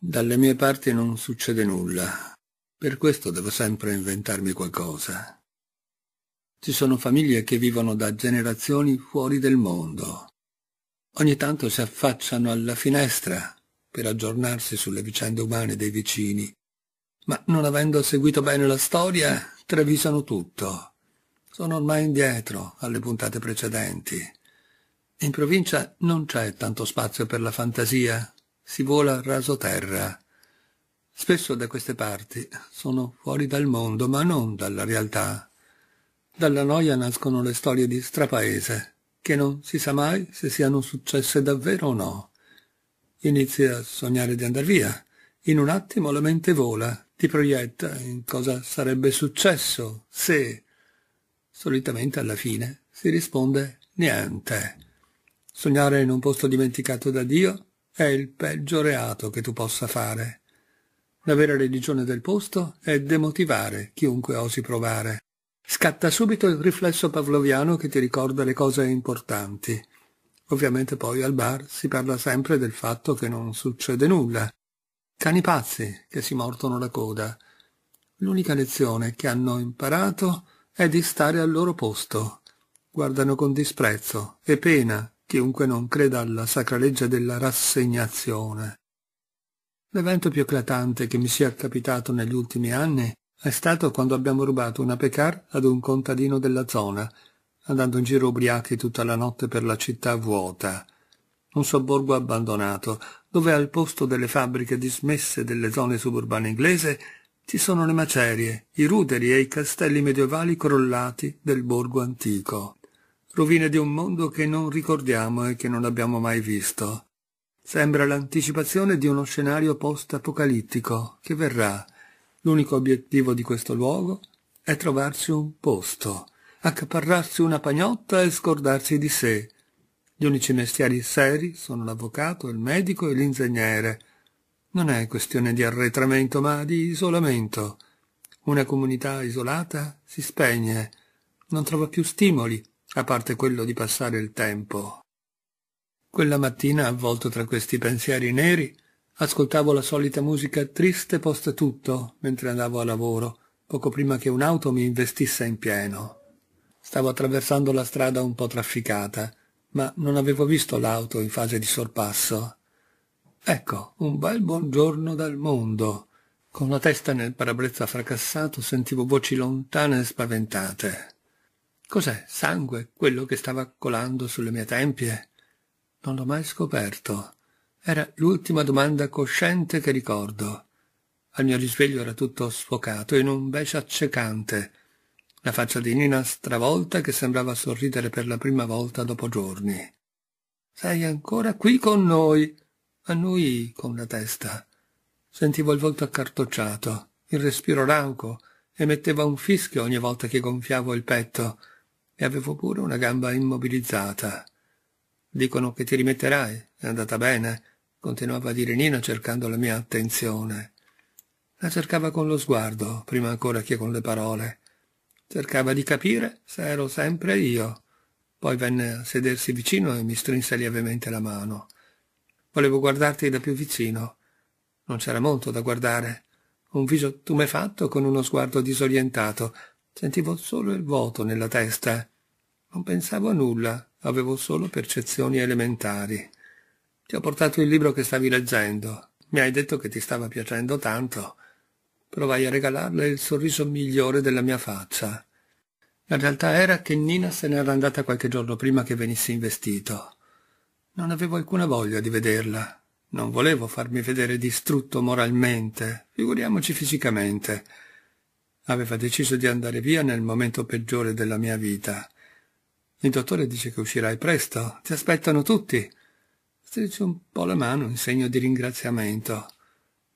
Dalle mie parti non succede nulla, per questo devo sempre inventarmi qualcosa. Ci sono famiglie che vivono da generazioni fuori del mondo. Ogni tanto si affacciano alla finestra per aggiornarsi sulle vicende umane dei vicini, ma non avendo seguito bene la storia, trevisano tutto. Sono ormai indietro alle puntate precedenti. In provincia non c'è tanto spazio per la fantasia, si vola raso terra. Spesso da queste parti sono fuori dal mondo, ma non dalla realtà. Dalla noia nascono le storie di strapaese, che non si sa mai se siano successe davvero o no. Inizi a sognare di andar via. In un attimo la mente vola, ti proietta in cosa sarebbe successo se... Solitamente alla fine si risponde niente. Sognare in un posto dimenticato da Dio è il peggio reato che tu possa fare. La vera religione del posto è demotivare chiunque osi provare. Scatta subito il riflesso pavloviano che ti ricorda le cose importanti. Ovviamente poi al bar si parla sempre del fatto che non succede nulla. Cani pazzi che si mortono la coda. L'unica lezione che hanno imparato è di stare al loro posto. Guardano con disprezzo e pena chiunque non creda alla sacra legge della rassegnazione. L'evento più eclatante che mi sia capitato negli ultimi anni è stato quando abbiamo rubato una pecar ad un contadino della zona, andando in giro ubriachi tutta la notte per la città vuota, un sobborgo abbandonato, dove al posto delle fabbriche dismesse delle zone suburbane inglese ci sono le macerie, i ruderi e i castelli medievali crollati del borgo antico rovine di un mondo che non ricordiamo e che non abbiamo mai visto. Sembra l'anticipazione di uno scenario post-apocalittico che verrà. L'unico obiettivo di questo luogo è trovarsi un posto, accaparrarsi una pagnotta e scordarsi di sé. Gli unici mestieri seri sono l'avvocato, il medico e l'insegnere. Non è questione di arretramento, ma di isolamento. Una comunità isolata si spegne, non trova più stimoli, a parte quello di passare il tempo. Quella mattina, avvolto tra questi pensieri neri, ascoltavo la solita musica triste post tutto mentre andavo a lavoro, poco prima che un'auto mi investisse in pieno. Stavo attraversando la strada un po' trafficata, ma non avevo visto l'auto in fase di sorpasso. Ecco, un bel buongiorno dal mondo. Con la testa nel parabrezza fracassato sentivo voci lontane e spaventate. Cos'è sangue quello che stava colando sulle mie tempie? Non l'ho mai scoperto. Era l'ultima domanda cosciente che ricordo. Al mio risveglio era tutto sfocato in un bescio accecante. La faccia di Nina stravolta che sembrava sorridere per la prima volta dopo giorni. Sei ancora qui con noi? Annui con la testa. Sentivo il volto accartocciato, il respiro rauco, emetteva un fischio ogni volta che gonfiavo il petto e avevo pure una gamba immobilizzata. Dicono che ti rimetterai, è andata bene, continuava a dire Nino cercando la mia attenzione. La cercava con lo sguardo, prima ancora che con le parole. Cercava di capire se ero sempre io. Poi venne a sedersi vicino e mi strinse lievemente la mano. Volevo guardarti da più vicino. Non c'era molto da guardare. Un viso tumefatto con uno sguardo disorientato, Sentivo solo il vuoto nella testa. Non pensavo a nulla, avevo solo percezioni elementari. Ti ho portato il libro che stavi leggendo. Mi hai detto che ti stava piacendo tanto. Provai a regalarle il sorriso migliore della mia faccia. La realtà era che Nina se n'era andata qualche giorno prima che venissi investito. Non avevo alcuna voglia di vederla. Non volevo farmi vedere distrutto moralmente, figuriamoci fisicamente. Aveva deciso di andare via nel momento peggiore della mia vita. Il dottore dice che uscirai presto. Ti aspettano tutti. Strinsi un po' la mano in segno di ringraziamento.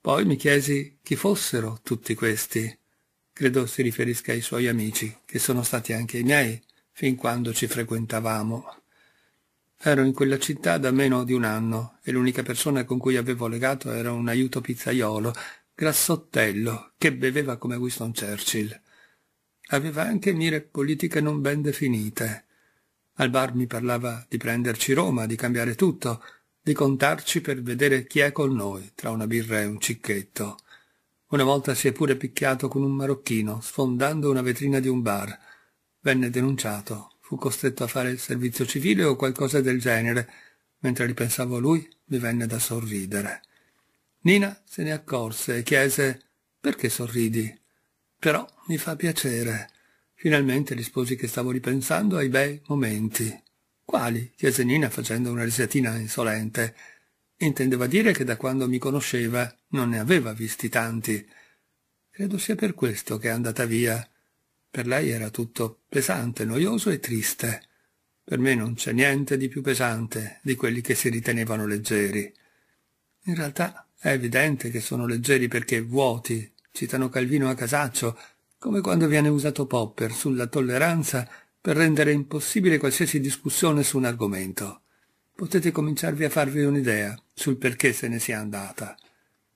Poi mi chiesi chi fossero tutti questi. Credo si riferisca ai suoi amici, che sono stati anche i miei, fin quando ci frequentavamo. Ero in quella città da meno di un anno e l'unica persona con cui avevo legato era un aiuto pizzaiolo grassottello che beveva come Winston Churchill. Aveva anche mire politiche non ben definite. Al bar mi parlava di prenderci Roma, di cambiare tutto, di contarci per vedere chi è con noi, tra una birra e un cicchetto. Una volta si è pure picchiato con un marocchino, sfondando una vetrina di un bar. Venne denunciato, fu costretto a fare il servizio civile o qualcosa del genere. Mentre ripensavo a lui, mi venne da sorridere. Nina se ne accorse e chiese «Perché sorridi?» «Però mi fa piacere». Finalmente risposi che stavo ripensando ai bei momenti. «Quali?» chiese Nina facendo una risatina insolente. Intendeva dire che da quando mi conosceva non ne aveva visti tanti. Credo sia per questo che è andata via. Per lei era tutto pesante, noioso e triste. Per me non c'è niente di più pesante di quelli che si ritenevano leggeri. In realtà è evidente che sono leggeri perché vuoti, citano Calvino a casaccio, come quando viene usato Popper sulla tolleranza per rendere impossibile qualsiasi discussione su un argomento. Potete cominciarvi a farvi un'idea sul perché se ne sia andata.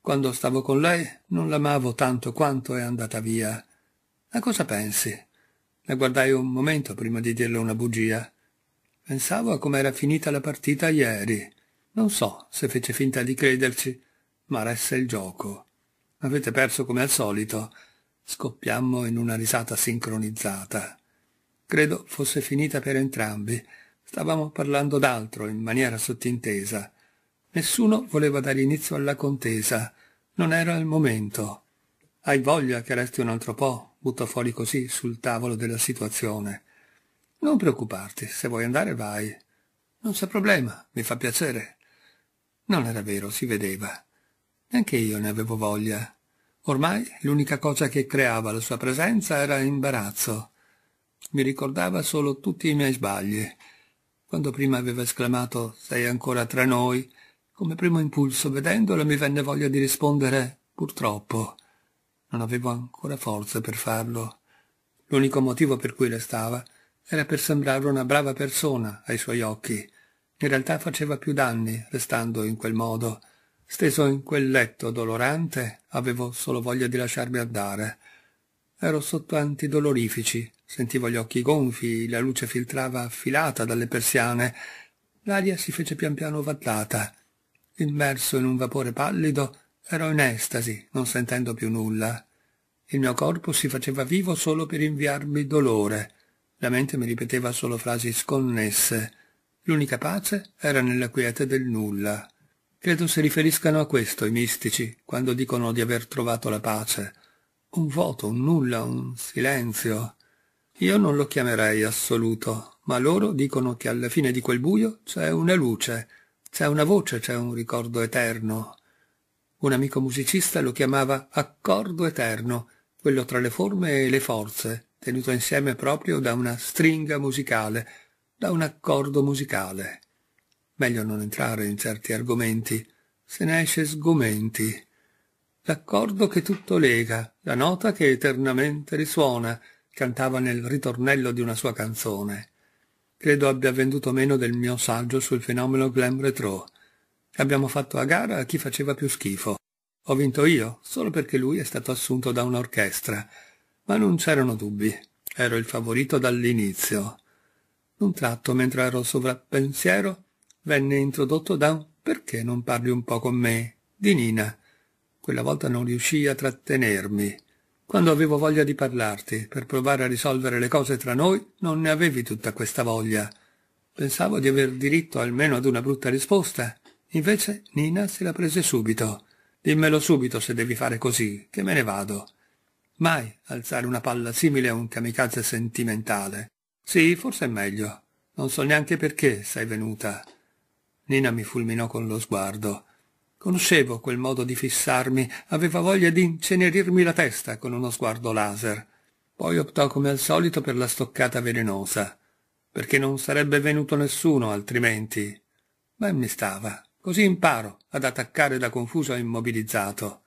Quando stavo con lei non l'amavo tanto quanto è andata via. A cosa pensi? La guardai un momento prima di dirle una bugia. Pensavo a com'era finita la partita ieri. Non so se fece finta di crederci ma resta il gioco. Avete perso come al solito. Scoppiammo in una risata sincronizzata. Credo fosse finita per entrambi. Stavamo parlando d'altro in maniera sottintesa. Nessuno voleva dare inizio alla contesa. Non era il momento. Hai voglia che resti un altro po', butto fuori così sul tavolo della situazione. Non preoccuparti, se vuoi andare vai. Non c'è problema, mi fa piacere. Non era vero, si vedeva. Neanche io ne avevo voglia. Ormai l'unica cosa che creava la sua presenza era imbarazzo. Mi ricordava solo tutti i miei sbagli. Quando prima aveva esclamato «Sei ancora tra noi», come primo impulso vedendola mi venne voglia di rispondere «Purtroppo». Non avevo ancora forza per farlo. L'unico motivo per cui restava era per sembrare una brava persona ai suoi occhi. In realtà faceva più danni restando in quel modo. Steso in quel letto dolorante, avevo solo voglia di lasciarmi andare. Ero sotto antidolorifici, sentivo gli occhi gonfi, la luce filtrava affilata dalle persiane, l'aria si fece pian piano vallata. Immerso in un vapore pallido, ero in estasi, non sentendo più nulla. Il mio corpo si faceva vivo solo per inviarmi dolore. La mente mi ripeteva solo frasi sconnesse. L'unica pace era nella quiete del nulla. Credo si riferiscano a questo i mistici, quando dicono di aver trovato la pace. Un vuoto, un nulla, un silenzio. Io non lo chiamerei assoluto, ma loro dicono che alla fine di quel buio c'è una luce, c'è una voce, c'è un ricordo eterno. Un amico musicista lo chiamava accordo eterno, quello tra le forme e le forze, tenuto insieme proprio da una stringa musicale, da un accordo musicale. Meglio non entrare in certi argomenti. Se ne esce sgomenti. L'accordo che tutto lega, la nota che eternamente risuona, cantava nel ritornello di una sua canzone. Credo abbia venduto meno del mio saggio sul fenomeno glam retro. Abbiamo fatto a gara a chi faceva più schifo. Ho vinto io, solo perché lui è stato assunto da un'orchestra. Ma non c'erano dubbi. Ero il favorito dall'inizio. D'un tratto, mentre ero sovrappensiero, venne introdotto da un perché non parli un po' con me di Nina. Quella volta non riuscii a trattenermi. Quando avevo voglia di parlarti, per provare a risolvere le cose tra noi, non ne avevi tutta questa voglia. Pensavo di aver diritto almeno ad una brutta risposta. Invece Nina se la prese subito. Dimmelo subito se devi fare così, che me ne vado. Mai alzare una palla simile a un kamikaze sentimentale. Sì, forse è meglio. Non so neanche perché sei venuta. Nina mi fulminò con lo sguardo. Conoscevo quel modo di fissarmi, aveva voglia di incenerirmi la testa con uno sguardo laser. Poi optò come al solito per la stoccata velenosa, perché non sarebbe venuto nessuno altrimenti. Ben mi stava, così imparo ad attaccare da confuso e immobilizzato.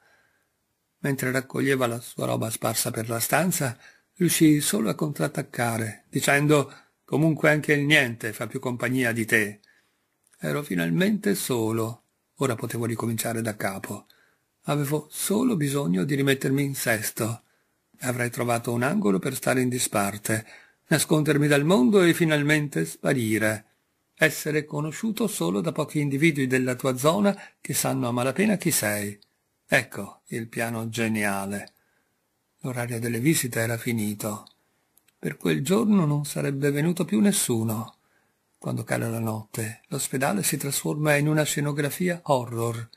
Mentre raccoglieva la sua roba sparsa per la stanza, riuscii solo a contrattaccare, dicendo «Comunque anche il niente fa più compagnia di te». Ero finalmente solo. Ora potevo ricominciare da capo. Avevo solo bisogno di rimettermi in sesto. Avrei trovato un angolo per stare in disparte, nascondermi dal mondo e finalmente sparire. Essere conosciuto solo da pochi individui della tua zona che sanno a malapena chi sei. Ecco il piano geniale. L'orario delle visite era finito. Per quel giorno non sarebbe venuto più nessuno. Quando cala la notte, l'ospedale si trasforma in una scenografia horror.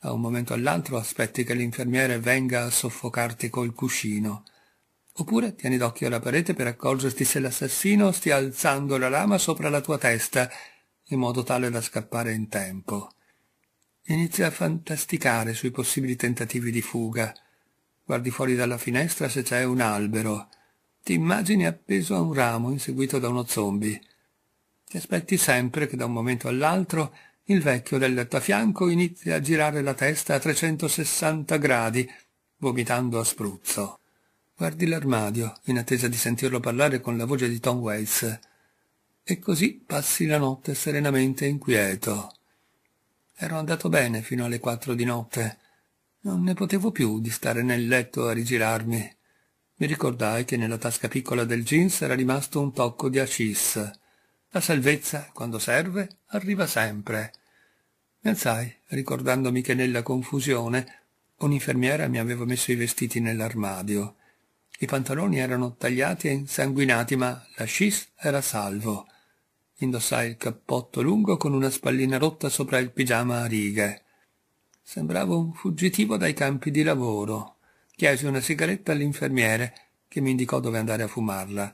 Da un momento all'altro aspetti che l'infermiere venga a soffocarti col cuscino. Oppure tieni d'occhio alla parete per accorgerti se l'assassino stia alzando la lama sopra la tua testa, in modo tale da scappare in tempo. Inizia a fantasticare sui possibili tentativi di fuga. Guardi fuori dalla finestra se c'è un albero. Ti immagini appeso a un ramo, inseguito da uno zombie aspetti sempre che da un momento all'altro il vecchio del letto a fianco inizi a girare la testa a 360 gradi, vomitando a spruzzo. Guardi l'armadio, in attesa di sentirlo parlare con la voce di Tom Waits. E così passi la notte serenamente inquieto. Ero andato bene fino alle quattro di notte. Non ne potevo più di stare nel letto a rigirarmi. Mi ricordai che nella tasca piccola del jeans era rimasto un tocco di acis la salvezza, quando serve, arriva sempre. Mi alzai, ricordandomi che nella confusione un'infermiera mi aveva messo i vestiti nell'armadio. I pantaloni erano tagliati e insanguinati, ma la scis era salvo. Indossai il cappotto lungo con una spallina rotta sopra il pigiama a righe. Sembravo un fuggitivo dai campi di lavoro. Chiesi una sigaretta all'infermiere, che mi indicò dove andare a fumarla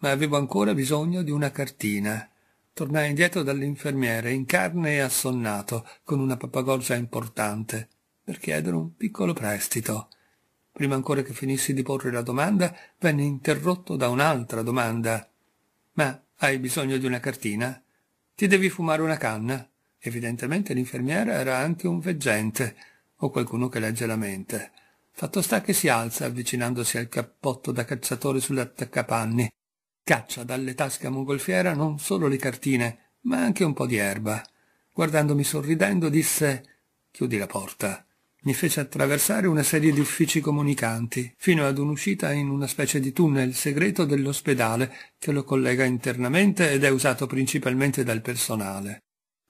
ma avevo ancora bisogno di una cartina. Tornai indietro dall'infermiere, in carne e assonnato, con una pappagorgia importante, per chiedere un piccolo prestito. Prima ancora che finissi di porre la domanda, venne interrotto da un'altra domanda. Ma hai bisogno di una cartina? Ti devi fumare una canna? Evidentemente l'infermiera era anche un veggente, o qualcuno che legge la mente. Fatto sta che si alza, avvicinandosi al cappotto da cacciatore sull'attaccapanni, Caccia dalle tasche a mongolfiera non solo le cartine, ma anche un po' di erba. Guardandomi sorridendo disse «Chiudi la porta». Mi fece attraversare una serie di uffici comunicanti, fino ad un'uscita in una specie di tunnel segreto dell'ospedale che lo collega internamente ed è usato principalmente dal personale.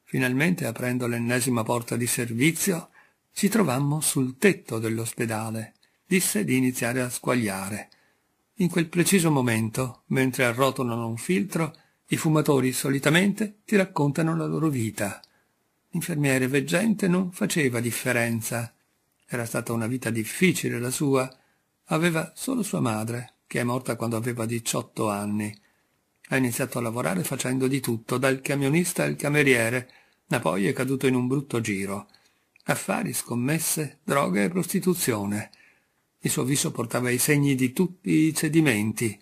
Finalmente, aprendo l'ennesima porta di servizio, ci trovammo sul tetto dell'ospedale. Disse di iniziare a squagliare. In quel preciso momento, mentre arrotolano un filtro, i fumatori solitamente ti raccontano la loro vita. L'infermiere veggente non faceva differenza. Era stata una vita difficile la sua. Aveva solo sua madre, che è morta quando aveva 18 anni. Ha iniziato a lavorare facendo di tutto, dal camionista al cameriere, ma poi è caduto in un brutto giro. Affari, scommesse, droga e prostituzione. Il suo viso portava i segni di tutti i cedimenti.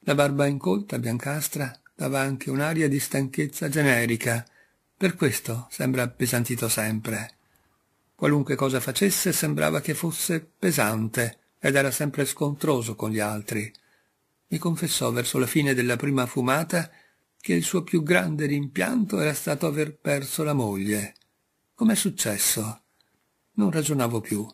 La barba incolta, biancastra, dava anche un'aria di stanchezza generica. Per questo sembra appesantito sempre. Qualunque cosa facesse sembrava che fosse pesante ed era sempre scontroso con gli altri. Mi confessò verso la fine della prima fumata che il suo più grande rimpianto era stato aver perso la moglie. Com'è successo? Non ragionavo più.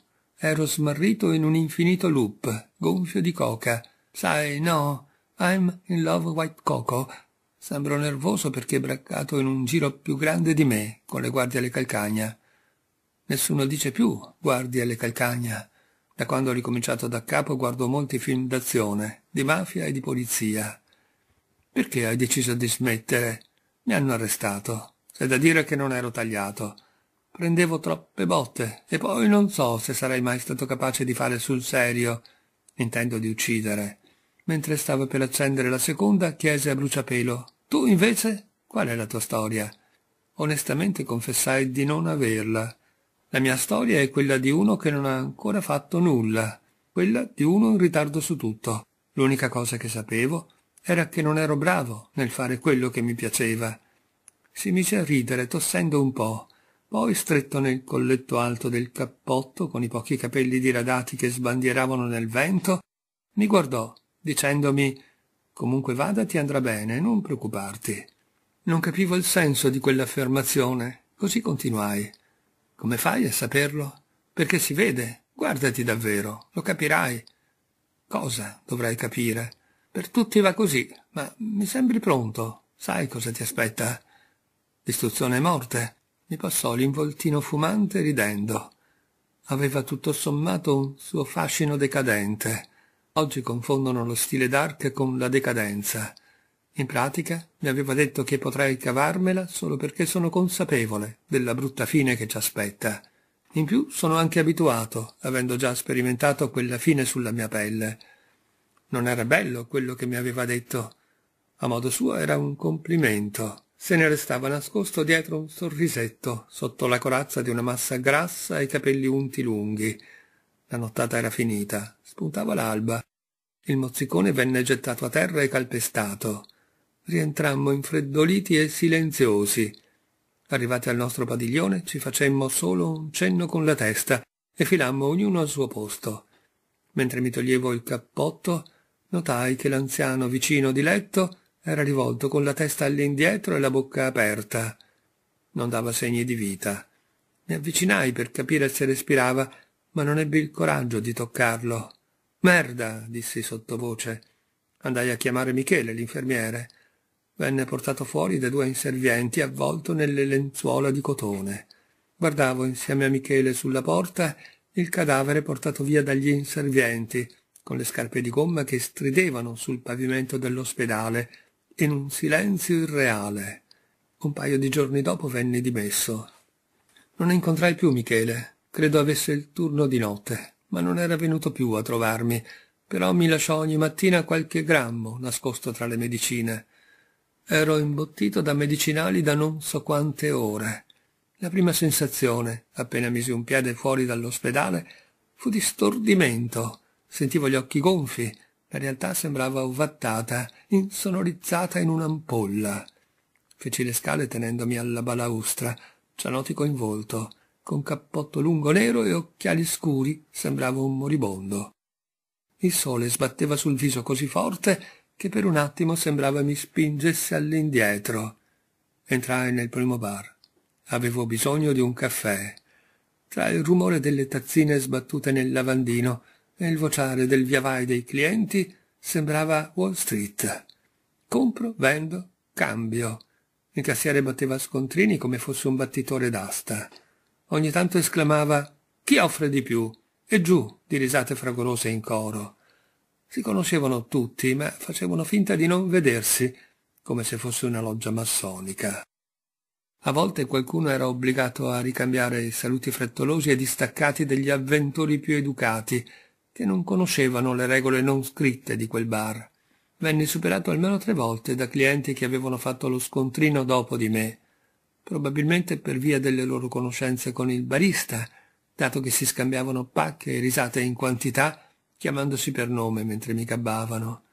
Ero smarrito in un infinito loop, gonfio di coca. Sai, no, I'm in love with white coco. Sembro nervoso perché braccato in un giro più grande di me, con le guardie alle calcagna. Nessuno dice più guardie alle calcagna. Da quando ho ricominciato da capo guardo molti film d'azione, di mafia e di polizia. Perché hai deciso di smettere? Mi hanno arrestato. C'è da dire che non ero tagliato. Prendevo troppe botte e poi non so se sarei mai stato capace di fare sul serio, intendo di uccidere. Mentre stavo per accendere la seconda, chiese a bruciapelo: Tu invece? Qual è la tua storia? Onestamente confessai di non averla. La mia storia è quella di uno che non ha ancora fatto nulla, quella di uno in ritardo su tutto. L'unica cosa che sapevo era che non ero bravo nel fare quello che mi piaceva. Si mise a ridere, tossendo un po' poi stretto nel colletto alto del cappotto, con i pochi capelli diradati che sbandieravano nel vento, mi guardò, dicendomi Comunque vada ti andrà bene, non preoccuparti. Non capivo il senso di quell'affermazione, così continuai. Come fai a saperlo? Perché si vede, guardati davvero, lo capirai. Cosa dovrai capire? Per tutti va così, ma mi sembri pronto, sai cosa ti aspetta? Distruzione e morte mi passò l'involtino fumante ridendo. Aveva tutto sommato un suo fascino decadente. Oggi confondono lo stile d'arte con la decadenza. In pratica mi aveva detto che potrei cavarmela solo perché sono consapevole della brutta fine che ci aspetta. In più sono anche abituato, avendo già sperimentato quella fine sulla mia pelle. Non era bello quello che mi aveva detto. A modo suo era un complimento se ne restava nascosto dietro un sorrisetto, sotto la corazza di una massa grassa e i capelli unti lunghi. La nottata era finita, spuntava l'alba. Il mozzicone venne gettato a terra e calpestato. Rientrammo infreddoliti e silenziosi. Arrivati al nostro padiglione ci facemmo solo un cenno con la testa e filammo ognuno al suo posto. Mentre mi toglievo il cappotto, notai che l'anziano vicino di letto era rivolto con la testa all'indietro e la bocca aperta. Non dava segni di vita. Mi avvicinai per capire se respirava, ma non ebbi il coraggio di toccarlo. Merda, dissi sottovoce. Andai a chiamare Michele, l'infermiere. Venne portato fuori da due inservienti avvolto nelle lenzuola di cotone. Guardavo insieme a Michele sulla porta il cadavere portato via dagli inservienti, con le scarpe di gomma che stridevano sul pavimento dell'ospedale, in un silenzio irreale. Un paio di giorni dopo venne dimesso. Non incontrai più Michele. Credo avesse il turno di notte, ma non era venuto più a trovarmi. Però mi lasciò ogni mattina qualche grammo nascosto tra le medicine. Ero imbottito da medicinali da non so quante ore. La prima sensazione, appena misi un piede fuori dall'ospedale, fu di stordimento. Sentivo gli occhi gonfi, la realtà sembrava ovattata, insonorizzata in un'ampolla. Feci le scale tenendomi alla balaustra, cianotico in volto, con cappotto lungo nero e occhiali scuri, sembravo un moribondo. Il sole sbatteva sul viso così forte che per un attimo sembrava mi spingesse all'indietro. Entrai nel primo bar. Avevo bisogno di un caffè. Tra il rumore delle tazzine sbattute nel lavandino e il vociare del viavai dei clienti sembrava Wall Street. Compro, vendo, cambio. Il cassiere batteva scontrini come fosse un battitore d'asta. Ogni tanto esclamava «Chi offre di più?» e giù di risate fragorose in coro. Si conoscevano tutti, ma facevano finta di non vedersi, come se fosse una loggia massonica. A volte qualcuno era obbligato a ricambiare i saluti frettolosi e distaccati degli avventori più educati, che non conoscevano le regole non scritte di quel bar. Venni superato almeno tre volte da clienti che avevano fatto lo scontrino dopo di me, probabilmente per via delle loro conoscenze con il barista, dato che si scambiavano pacche e risate in quantità, chiamandosi per nome mentre mi gabbavano.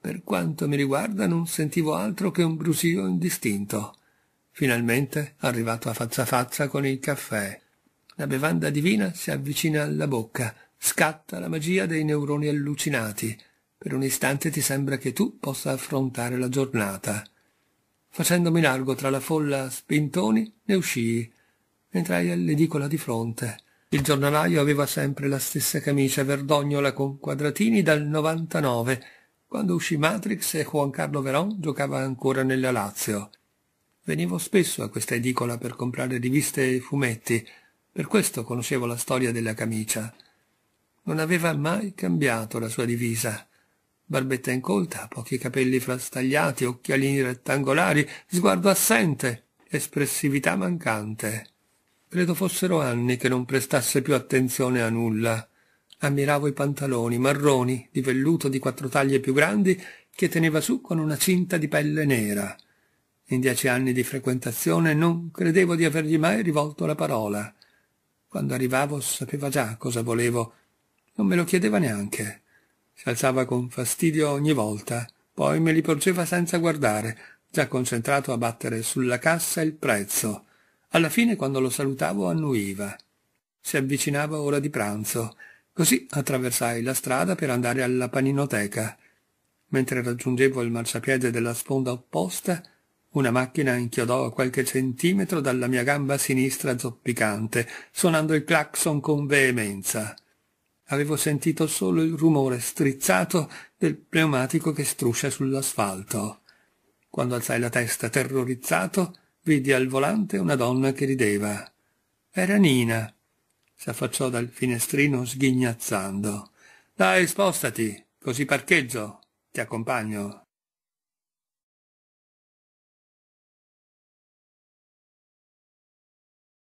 Per quanto mi riguarda non sentivo altro che un brusio indistinto. Finalmente, arrivato a faccia a faccia con il caffè, la bevanda divina si avvicina alla bocca, Scatta la magia dei neuroni allucinati. Per un istante ti sembra che tu possa affrontare la giornata. Facendomi largo tra la folla spintoni, ne uscii. Entrai all'edicola di fronte. Il giornalaio aveva sempre la stessa camicia verdognola con quadratini dal 99, quando uscì Matrix e Juan Carlo Verón giocava ancora nella Lazio. Venivo spesso a questa edicola per comprare riviste e fumetti, per questo conoscevo la storia della camicia. Non aveva mai cambiato la sua divisa. Barbetta incolta, pochi capelli frastagliati, occhialini rettangolari, sguardo assente, espressività mancante. Credo fossero anni che non prestasse più attenzione a nulla. Ammiravo i pantaloni marroni, di velluto di quattro taglie più grandi, che teneva su con una cinta di pelle nera. In dieci anni di frequentazione non credevo di avergli mai rivolto la parola. Quando arrivavo sapeva già cosa volevo non me lo chiedeva neanche. Si alzava con fastidio ogni volta, poi me li porgeva senza guardare, già concentrato a battere sulla cassa il prezzo. Alla fine, quando lo salutavo, annuiva. Si avvicinava ora di pranzo. Così attraversai la strada per andare alla paninoteca. Mentre raggiungevo il marciapiede della sponda opposta, una macchina inchiodò a qualche centimetro dalla mia gamba sinistra zoppicante, suonando il clacson con veemenza. Avevo sentito solo il rumore strizzato del pneumatico che struscia sull'asfalto. Quando alzai la testa terrorizzato, vidi al volante una donna che rideva. Era Nina. Si affacciò dal finestrino sghignazzando. Dai, spostati, così parcheggio. Ti accompagno.